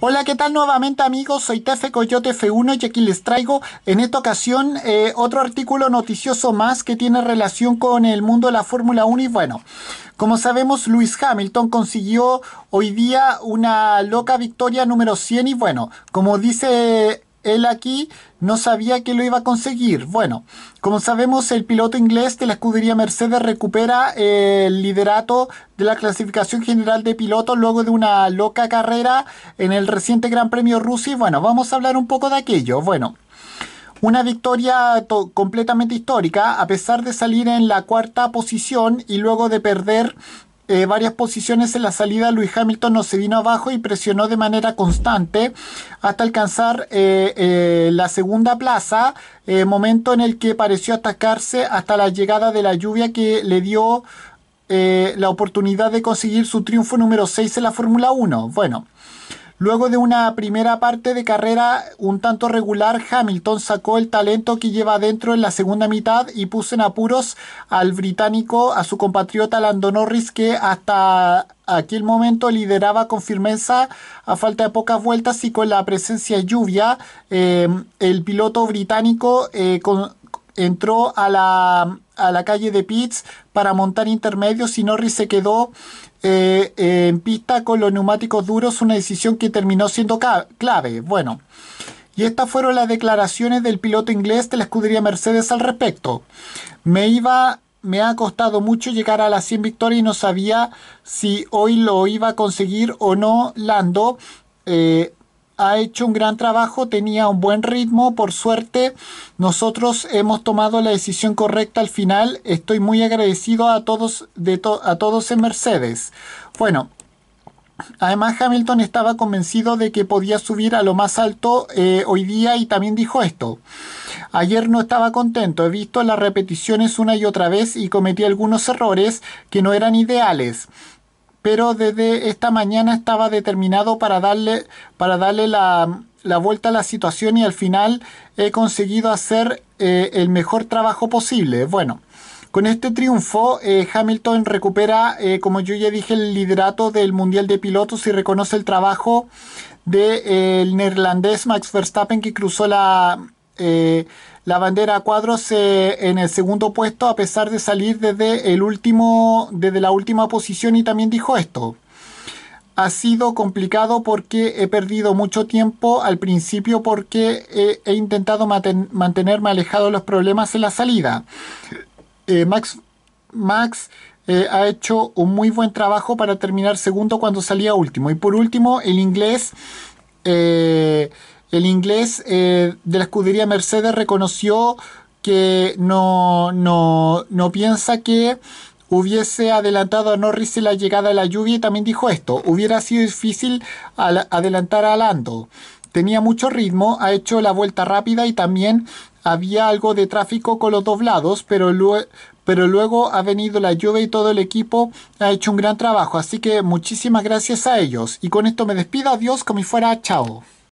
Hola, ¿qué tal nuevamente amigos? Soy Tefe Coyote F1 y aquí les traigo en esta ocasión eh, otro artículo noticioso más que tiene relación con el mundo de la Fórmula 1 y bueno, como sabemos Luis Hamilton consiguió hoy día una loca victoria número 100 y bueno, como dice él aquí no sabía que lo iba a conseguir. Bueno, como sabemos, el piloto inglés de la escudería Mercedes recupera eh, el liderato de la clasificación general de pilotos luego de una loca carrera en el reciente Gran Premio Rusia. Y bueno, vamos a hablar un poco de aquello. Bueno. Una victoria completamente histórica, a pesar de salir en la cuarta posición y luego de perder eh, varias posiciones en la salida, Luis Hamilton no se vino abajo y presionó de manera constante hasta alcanzar eh, eh, la segunda plaza, momento en el que pareció atacarse hasta la llegada de la lluvia que le dio la oportunidad de conseguir su triunfo número 6 en la Fórmula 1. Bueno. Luego de una primera parte de carrera un tanto regular, Hamilton sacó el talento que lleva adentro en la segunda mitad y puso en apuros al británico, a su compatriota Lando Norris, que hasta aquel momento lideraba con firmeza a falta de pocas vueltas y con la presencia de lluvia. Eh, el piloto británico eh, con, entró a la, calle de Pitts para montar intermedios y Norris se quedó eh, en pista con los neumáticos duros, una decisión que terminó siendo clave. Bueno, y estas fueron las declaraciones del piloto inglés de la escudería Mercedes al respecto. Me iba me ha costado mucho llegar a las 100 victorias y no sabía si hoy lo iba a conseguir o no, Lando. Eh, ha hecho un gran trabajo, tenía un buen ritmo, por suerte nosotros hemos tomado la decisión correcta al final. Estoy muy agradecido a todos, de a todos en Mercedes. Bueno, Además, Hamilton estaba convencido de que podía subir a lo más alto eh, hoy día y también dijo esto. Ayer no estaba contento, he visto las repeticiones una y otra vez y cometí algunos errores que no eran ideales pero desde esta mañana estaba determinado para darle, para darle la, vuelta a la situación y al final he conseguido hacer eh, el mejor trabajo posible. Bueno, con este triunfo eh, Hamilton recupera, eh, como yo ya dije, el liderato del Mundial de Pilotos y reconoce el trabajo del neerlandés Max Verstappen que cruzó la, eh, la bandera a cuadros en el segundo puesto a pesar de salir desde el último desde la última posición y también dijo esto ha sido complicado porque he perdido mucho tiempo al principio porque he intentado mantenerme alejado de los problemas en la salida eh, Max Max eh, ha hecho un muy buen trabajo para terminar segundo cuando salía último y por último el inglés eh, el inglés eh, de la escudería Mercedes reconoció que no, no, no piensa que hubiese adelantado a Norris en la llegada de la lluvia y también dijo esto, hubiera sido difícil adelantar a Lando. Tenía mucho ritmo, ha hecho la vuelta rápida y también había algo de tráfico con los doblados. pero, luego pero luego ha venido la lluvia y todo el equipo ha hecho un gran trabajo. Así que muchísimas gracias a ellos. Y con esto me despido. Adiós, como fuera. Chao.